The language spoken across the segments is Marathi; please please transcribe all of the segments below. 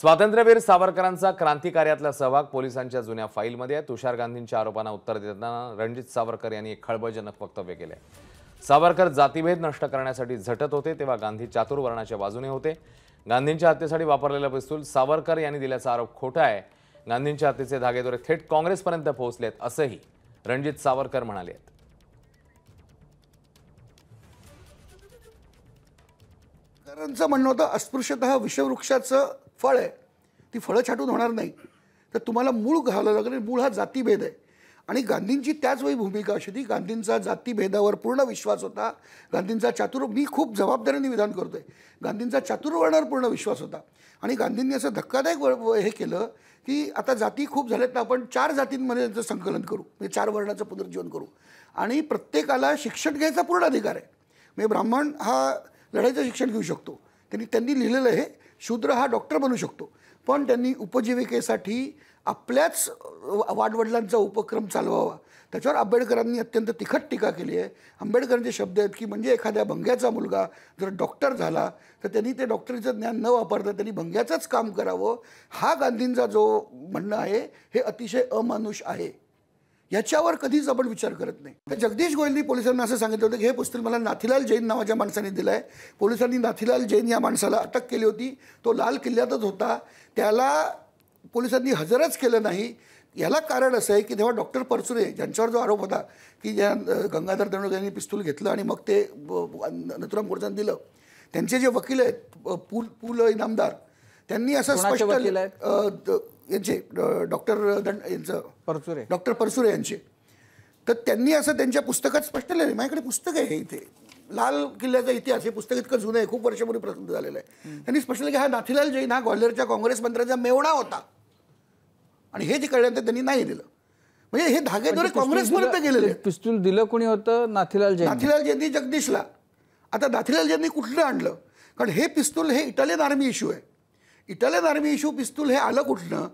स्वातंत्र्यवीर सावरकरांचा क्रांतिकार्यातला सहभाग पोलिसांच्या जुन्या फाईलमध्ये आहे तुषार गांधींच्या आरोपांना उत्तर देताना रणजित सावरकर यांनी एक खळबळजनक वक्तव्य केले सावरकर जातीभेद नष्ट करण्यासाठी झटत होते तेव्हा गांधी चातुर्वर्णाच्या बाजूने होते गांधींच्या हत्येसाठी वापरलेलं पिस्तूल सावरकर यांनी दिल्याचा आरोप खोटा आहे गांधींच्या हत्येचे धागेदोरे थेट काँग्रेसपर्यंत पोहोचलेत असंही रणजित सावरकर म्हणाले आहेत इतरांचं म्हणणं होतं अस्पृश्यत हा विषववृक्षाचं फळ आहे ती फळं छाटून होणार नाही तर तुम्हाला मूळ घालावं लागेल मूळ हा जातीभेद आहे आणि गांधींची त्याच वेळी भूमिका अशी होती गांधींचा जातीभेदावर पूर्ण विश्वास होता गांधींचा चातुर मी खूप जबाबदारीने विधान करतो आहे गांधींचा चातुर्वर्णावर पूर्ण विश्वास होता आणि गांधींनी असं धक्कादायक हे केलं की आता जाती खूप झाल्यात ना आपण चार जातींमध्ये त्यांचं संकलन करू म्हणजे चार वर्णाचं पुनर्जीवन करू आणि प्रत्येकाला शिक्षण घ्यायचा पूर्ण अधिकार आहे म्हणजे ब्राह्मण हा लढाईचं शिक्षण घेऊ शकतो त्यांनी त्यांनी लिहिलेलं आहे शूद्र हा डॉक्टर बनू शकतो पण त्यांनी उपजीविकेसाठी आपल्याच वाडवडिलांचा उपक्रम चालवावा त्याच्यावर आंबेडकरांनी अत्यंत तिखट टीका केली आहे आंबेडकरांचे शब्द आहेत की म्हणजे एखाद्या भंग्याचा मुलगा जर डॉक्टर झाला तर त्यांनी ते डॉक्टरीचं ज्ञान न वापरता त्यांनी भंग्याचंच काम करावं हा गांधींचा जो म्हणणं आहे हे अतिशय अमानुष आहे याच्यावर कधीच आपण विचार करत नाही तर जगदीश गोयलनी पोलिसांना असं सांगितलं होतं की हे पुस्तक मला नाथीलाल जैन नावाच्या माणसाने दिलं आहे पोलिसांनी नाथीलाल जैन या माणसाला अटक केली होती तो लाल किल्ल्यातच होता त्याला पोलिसांनी हजरच केलं नाही याला कारण असं आहे की तेव्हा डॉक्टर परचुरे ज्यांच्यावर जो आरोप होता की ज्या गंगाधर दंडोद यांनी पिस्तूल घेतलं आणि मग ते नथुराम गोडसांनी दिलं त्यांचे जे वकील आहेत पुल पूल इनामदार त्यांनी असं स्पष्ट यांचे डॉक्टर दंड यांचं परसुरे डॉक्टर परसुरे यांचे तर त्यांनी असं त्यांच्या पुस्तकात स्पष्ट केलं माझ्याकडे पुस्तक आहे इथे लाल किल्ल्याचा इतिहास हे पुस्तक इतकं जुनं आहे खूप वर्षापूर्वी प्रसिद्ध झालेलं आहे त्यांनी स्पष्ट केलं की हा नाथीलाल जैन हा ग्वाल्हेरच्या काँग्रेस मंत्र्याचा मेवणा होता आणि हे जे कळल्यानंतर त्यांनी नाही दिलं म्हणजे हे धागेद्वारे म्हणजे काँग्रेसपर्यंत गेलेले पिस्तूल दिलं कोणी होतं नाथीलाल जैन नाथीलाल जैननी जगदीशला आता नाथीलाल जैननी कुठलं आणलं कारण हे पिस्तूल हे इटालियन आर्मी इश्यू आहे इटालियन आर्मी इशू पिस्तूल हे आलं कुठलं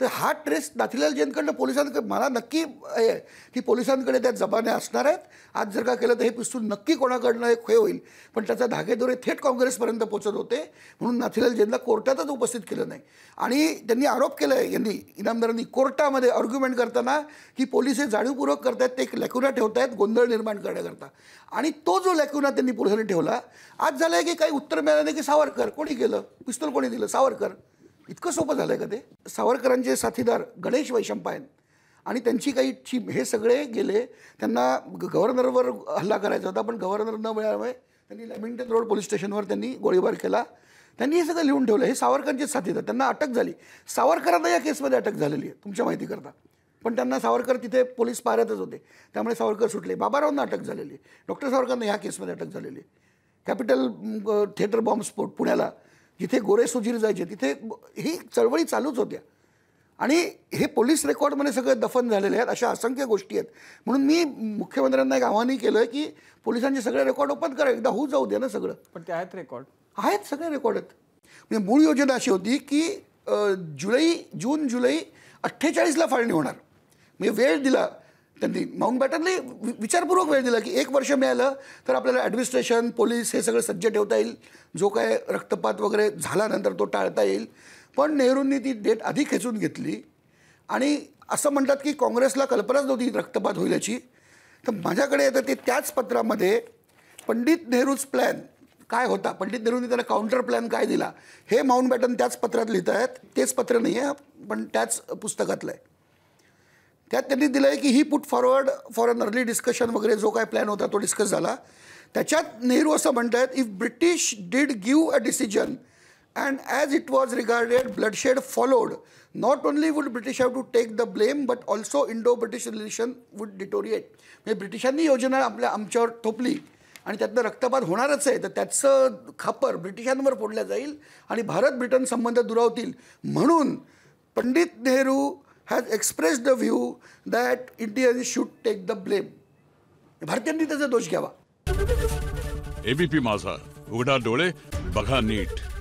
तर हा ट्रेस नाथीलाल जैनकडनं पोलिसांकडे मला नक्की आहे की पोलिसांकडे त्या जबाने असणार आहेत आज जर का केलं तर हे पिस्तूल नक्की कोणाकडनं एक खे होईल पण त्याचा धागेदोरे थेट काँग्रेसपर्यंत पोचत होते म्हणून नाथीलाल जैनला कोर्टातच उपस्थित केलं नाही आणि त्यांनी आरोप केला आहे यांनी इनामदारांनी कोर्टामध्ये आर्ग्युमेंट करताना की पोलिस हे जाणीवपूर्वक करतायत ते एक लॅक्युना ठेवत आहेत गोंधळ निर्माण करण्याकरता आणि तो जो लॅक्युना त्यांनी पोलिसांनी ठेवला आज झालं आहे की काही उत्तर मिळालं नाही की सावरकर कोणी केलं पिस्तूल कोणी दिलं सावरकर इतकं सोपं झालं आहे का ते सावरकरांचे साथीदार गणेश वैशंपायन आणि त्यांची काही चीम हे सगळे गेले त्यांना गव्हर्नरवर हल्ला करायचा होता पण गव्हर्नर न मिळाल्यामुळे त्यांनी लॅमिंग्टन रोड पोलीस स्टेशनवर त्यांनी गोळीबार केला त्यांनी हे सगळं लिहून ठेवलं हे सावरकरांचे साथीदार त्यांना अटक झाली सावरकरांना या केसमध्ये अटक झालेली आहे तुमच्या माहितीकरता पण त्यांना सावरकर तिथे पोलीस पाहतच होते त्यामुळे सावरकर सुटले बाबारावांना अटक झालेली डॉक्टर सावरकरांना ह्या केसमध्ये अटक झालेली कॅपिटल थिएटर बॉम्बस्फोट पुण्याला जिथे गोरे सुजीर जायचे तिथे ही चळवळी चालूच होत्या आणि हे पोलीस रेकॉर्डमध्ये सगळं दफन झालेले आहेत अशा असंख्य गोष्टी आहेत म्हणून मी मुख्यमंत्र्यांना एक आव्हानही केलं की पोलिसांचे सगळे रेकॉर्ड ओपन करा एकदा होऊ जाऊ दे ना सगळं पण ते आहेत रेकॉर्ड आहेत सगळे रेकॉर्ड आहेत म्हणजे मूळ योजना अशी होती की जुलै जून जुलै अठ्ठेचाळीसला फाळणी होणार म्हणजे वेळ दिला त्यांनी माउंट बॅटनने विचारपूर्वक वेळ दिला की एक वर्ष मिळालं तर आपल्याला ॲडमिनिस्ट्रेशन पोलीस हे सगळं सज्ज ठेवता येईल जो काय रक्तपात वगैरे झाल्यानंतर तो टाळता येईल पण नेहरूंनी ती डेट आधी खेचून घेतली आणि असं म्हणतात की काँग्रेसला कल्पनाच नव्हती रक्तपात होईल याची तर माझ्याकडे येतं ते त्याच पत्रामध्ये पंडित नेहरूच प्लॅन काय होता पंडित नेहरूंनी त्याला काउंटर प्लॅन काय दिला हे माउंट बॅटन त्याच पत्रात लिहित आहेत तेच पत्र नाही आहे पण त्याच पुस्तकातलं आहे त्यात त्यांनी दिलं आहे की ही put forward for an early discussion वगैरे जो काय प्लॅन होता तो डिस्कस झाला त्याच्यात नेहरू असं म्हणत आहेत if British did give a decision and as it was regarded bloodshed followed not only would British have to take the blame but also Indo British relation would deteriorate म्हणजे ब्रिटिशांनी योजना आपल्या आमच्यावर थोपली आणि त्यातनं रक्तपात होणारच आहे तर त्याचं खापर ब्रिटिशांवर फोडलं जाईल आणि भारत ब्रिटन संबंध दुरावतील म्हणून Pandit Nehru has expressed the view that Indian should take the blame भारतीयांनी त्याचा दोष घ्यावा एबीपी माझा उघडा डोळे बघा नीट